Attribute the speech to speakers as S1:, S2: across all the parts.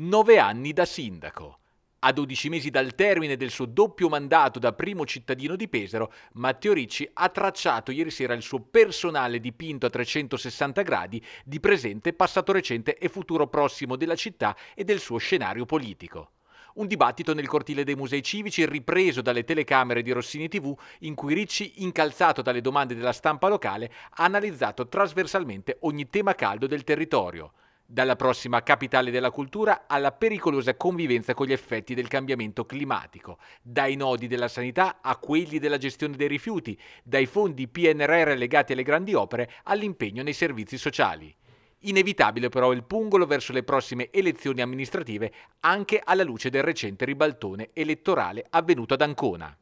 S1: nove anni da sindaco. A 12 mesi dal termine del suo doppio mandato da primo cittadino di Pesaro, Matteo Ricci ha tracciato ieri sera il suo personale dipinto a 360 gradi di presente, passato recente e futuro prossimo della città e del suo scenario politico. Un dibattito nel cortile dei musei civici ripreso dalle telecamere di Rossini TV in cui Ricci, incalzato dalle domande della stampa locale, ha analizzato trasversalmente ogni tema caldo del territorio dalla prossima capitale della cultura alla pericolosa convivenza con gli effetti del cambiamento climatico, dai nodi della sanità a quelli della gestione dei rifiuti, dai fondi PNRR legati alle grandi opere all'impegno nei servizi sociali. Inevitabile però il pungolo verso le prossime elezioni amministrative anche alla luce del recente ribaltone elettorale avvenuto ad Ancona.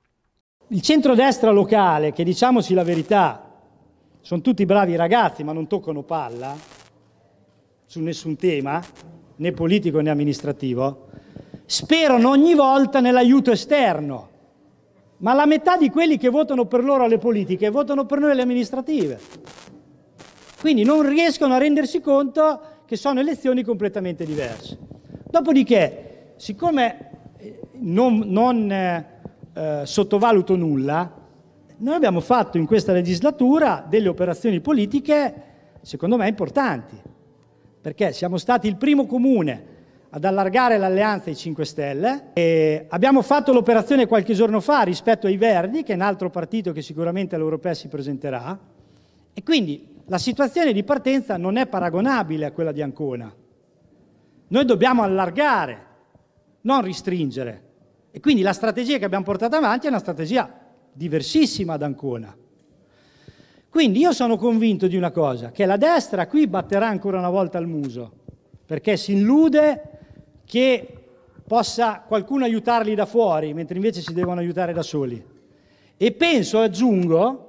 S2: Il centrodestra locale, che diciamoci la verità, sono tutti bravi ragazzi ma non toccano palla, su nessun tema, né politico né amministrativo, sperano ogni volta nell'aiuto esterno. Ma la metà di quelli che votano per loro alle politiche votano per noi alle amministrative. Quindi non riescono a rendersi conto che sono elezioni completamente diverse. Dopodiché, siccome eh, non, non eh, eh, sottovaluto nulla, noi abbiamo fatto in questa legislatura delle operazioni politiche, secondo me, importanti perché siamo stati il primo comune ad allargare l'alleanza ai 5 Stelle e abbiamo fatto l'operazione qualche giorno fa rispetto ai Verdi, che è un altro partito che sicuramente all'Europea si presenterà, e quindi la situazione di partenza non è paragonabile a quella di Ancona. Noi dobbiamo allargare, non restringere. E quindi la strategia che abbiamo portato avanti è una strategia diversissima ad Ancona. Quindi io sono convinto di una cosa, che la destra qui batterà ancora una volta il muso, perché si illude che possa qualcuno aiutarli da fuori, mentre invece si devono aiutare da soli. E penso, aggiungo,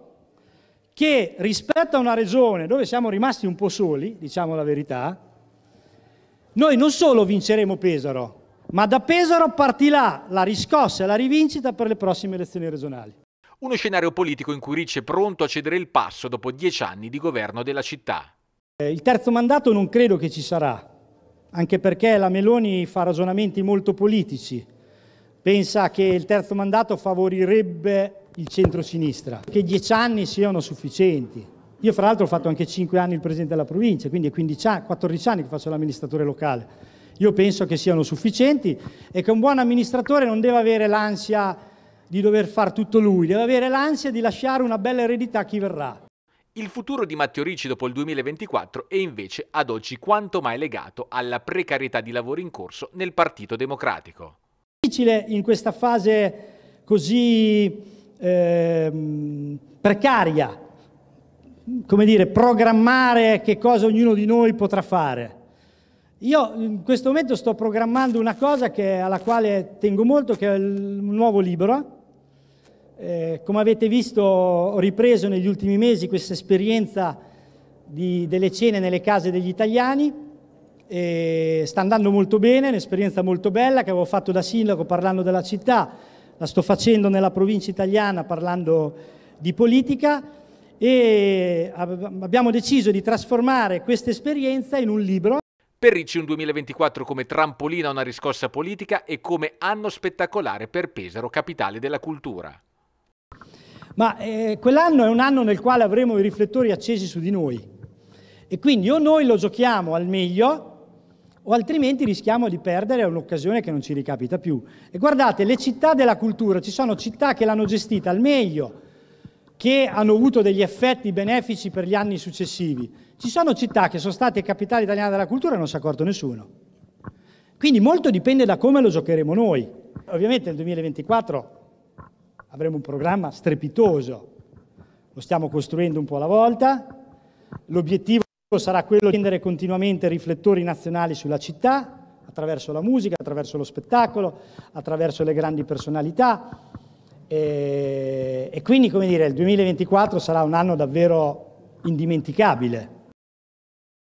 S2: che rispetto a una regione dove siamo rimasti un po' soli, diciamo la verità, noi non solo vinceremo Pesaro, ma da Pesaro partirà la riscossa e la rivincita per le prossime elezioni regionali.
S1: Uno scenario politico in cui Ricci è pronto a cedere il passo dopo dieci anni di governo della città.
S2: Eh, il terzo mandato non credo che ci sarà, anche perché la Meloni fa ragionamenti molto politici. Pensa che il terzo mandato favorirebbe il centro-sinistra, che dieci anni siano sufficienti. Io fra l'altro ho fatto anche cinque anni il presidente della provincia, quindi è anni, 14 anni che faccio l'amministratore locale. Io penso che siano sufficienti e che un buon amministratore non deve avere l'ansia di dover far tutto lui, deve avere l'ansia di lasciare una bella eredità a chi verrà.
S1: Il futuro di Matteo Ricci dopo il 2024 è invece ad oggi quanto mai legato alla precarietà di lavoro in corso nel Partito Democratico.
S2: È difficile in questa fase così eh, precaria, come dire, programmare che cosa ognuno di noi potrà fare. Io in questo momento sto programmando una cosa che, alla quale tengo molto, che è un nuovo libro, eh, come avete visto ho ripreso negli ultimi mesi questa esperienza di, delle cene nelle case degli italiani, e sta andando molto bene, un'esperienza molto bella che avevo fatto da sindaco parlando della città, la sto facendo nella provincia italiana parlando di politica e abbiamo deciso di trasformare questa esperienza in un libro.
S1: Per Ricci un 2024 come trampolina a una riscossa politica e come anno spettacolare per Pesaro, capitale della cultura.
S2: Ma eh, quell'anno è un anno nel quale avremo i riflettori accesi su di noi. E quindi o noi lo giochiamo al meglio o altrimenti rischiamo di perdere un'occasione che non ci ricapita più. E guardate, le città della cultura, ci sono città che l'hanno gestita al meglio, che hanno avuto degli effetti benefici per gli anni successivi. Ci sono città che sono state capitale italiana della cultura e non si è accorto nessuno. Quindi molto dipende da come lo giocheremo noi. Ovviamente nel 2024 avremo un programma strepitoso, lo stiamo costruendo un po' alla volta, l'obiettivo sarà quello di rendere continuamente riflettori nazionali sulla città, attraverso la musica, attraverso lo spettacolo, attraverso le grandi personalità. E, e, quindi, come dire, il 2024 sarà un anno davvero indimenticabile.